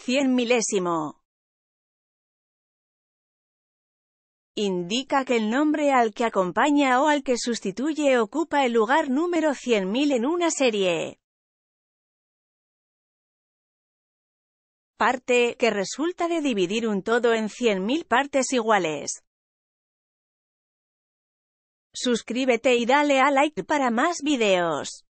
Cien milésimo. Indica que el nombre al que acompaña o al que sustituye ocupa el lugar número 100.000 en una serie. Parte, que resulta de dividir un todo en 100.000 partes iguales. Suscríbete y dale a like para más videos.